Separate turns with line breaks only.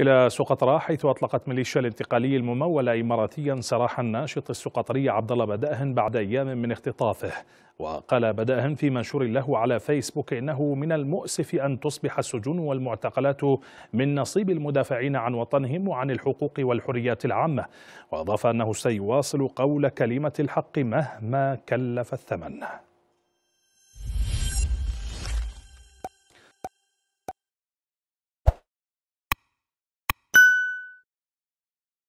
إلى سقطرى حيث أطلقت ميليشيا الانتقالي الممولة إماراتيا سراح الناشط السقطري عبد الله بدأهن بعد أيام من اختطافه وقال بدأهن في منشور له على فيسبوك إنه من المؤسف أن تصبح السجون والمعتقلات من نصيب المدافعين عن وطنهم وعن الحقوق والحريات العامة وأضاف أنه سيواصل قول كلمة الحق مهما كلف الثمن